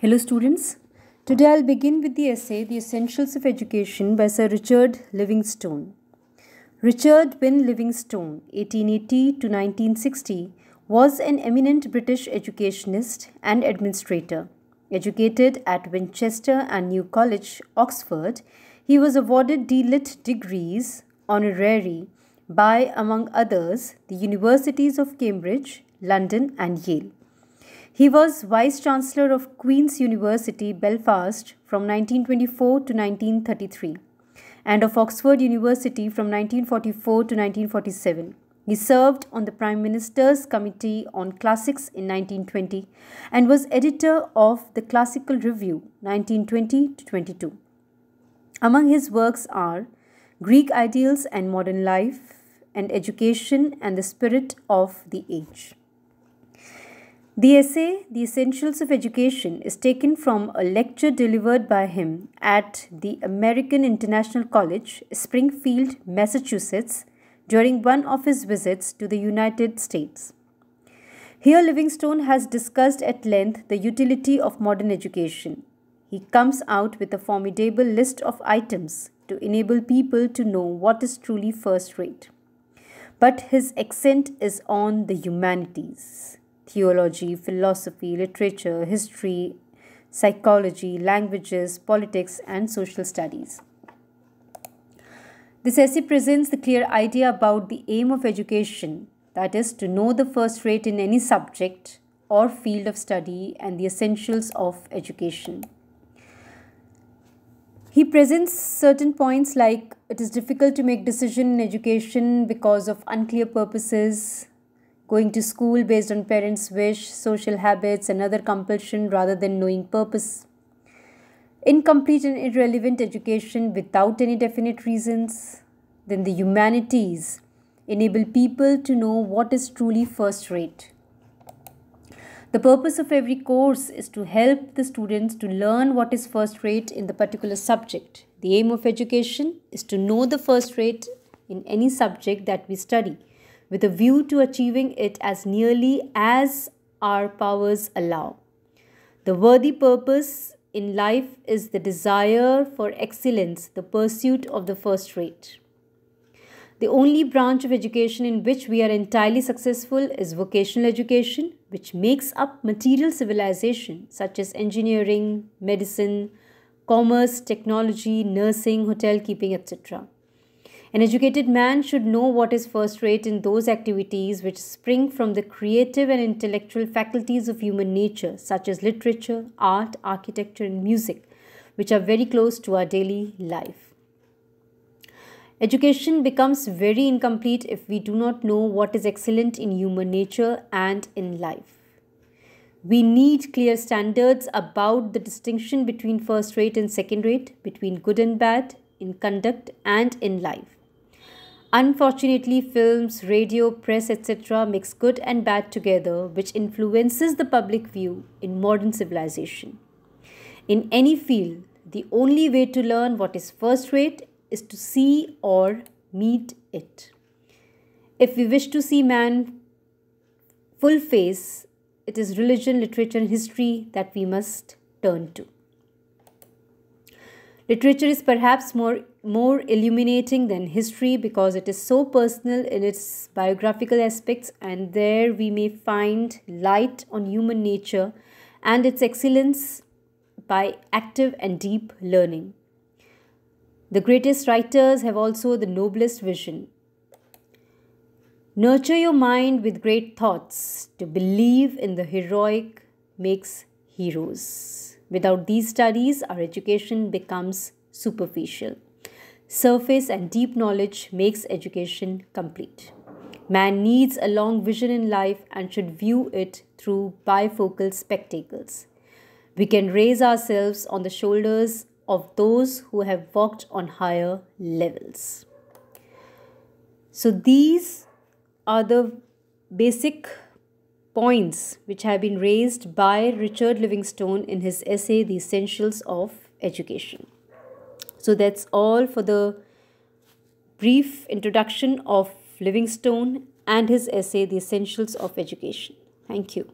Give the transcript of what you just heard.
Hello students. Today I'll begin with the essay The Essentials of Education by Sir Richard Livingstone. Richard Wynne Livingstone, 1880 to 1960, was an eminent British educationist and administrator. Educated at Winchester and New College, Oxford, he was awarded D.Litt. degrees honorary by, among others, the universities of Cambridge, London, and Yale. He was Vice Chancellor of Queen's University, Belfast from 1924 to 1933 and of Oxford University from 1944 to 1947. He served on the Prime Minister's Committee on Classics in 1920 and was editor of the Classical Review 1920 to 22. Among his works are Greek Ideals and Modern Life and Education and the Spirit of the Age. The essay, The Essentials of Education, is taken from a lecture delivered by him at the American International College, Springfield, Massachusetts, during one of his visits to the United States. Here, Livingstone has discussed at length the utility of modern education. He comes out with a formidable list of items to enable people to know what is truly first rate. But his accent is on the humanities theology, philosophy, literature, history, psychology, languages, politics, and social studies. This essay presents the clear idea about the aim of education, that is, to know the first rate in any subject or field of study and the essentials of education. He presents certain points like it is difficult to make decision in education because of unclear purposes, going to school based on parents' wish, social habits, and other compulsion rather than knowing purpose. Incomplete and irrelevant education without any definite reasons. Then the humanities enable people to know what is truly first rate. The purpose of every course is to help the students to learn what is first rate in the particular subject. The aim of education is to know the first rate in any subject that we study with a view to achieving it as nearly as our powers allow. The worthy purpose in life is the desire for excellence, the pursuit of the first rate. The only branch of education in which we are entirely successful is vocational education, which makes up material civilization such as engineering, medicine, commerce, technology, nursing, hotel keeping, etc. An educated man should know what is first rate in those activities which spring from the creative and intellectual faculties of human nature, such as literature, art, architecture, and music, which are very close to our daily life. Education becomes very incomplete if we do not know what is excellent in human nature and in life. We need clear standards about the distinction between first rate and second rate, between good and bad, in conduct and in life. Unfortunately, films, radio, press, etc. mix good and bad together, which influences the public view in modern civilization. In any field, the only way to learn what is first rate is to see or meet it. If we wish to see man full face, it is religion, literature, and history that we must turn to. Literature is perhaps more, more illuminating than history because it is so personal in its biographical aspects, and there we may find light on human nature and its excellence by active and deep learning. The greatest writers have also the noblest vision. Nurture your mind with great thoughts. To believe in the heroic makes heroes. Without these studies, our education becomes superficial. Surface and deep knowledge makes education complete. Man needs a long vision in life and should view it through bifocal spectacles. We can raise ourselves on the shoulders of those who have walked on higher levels. So, these are the basic points which have been raised by Richard Livingstone in his essay, The Essentials of Education. So that's all for the brief introduction of Livingstone and his essay, The Essentials of Education. Thank you.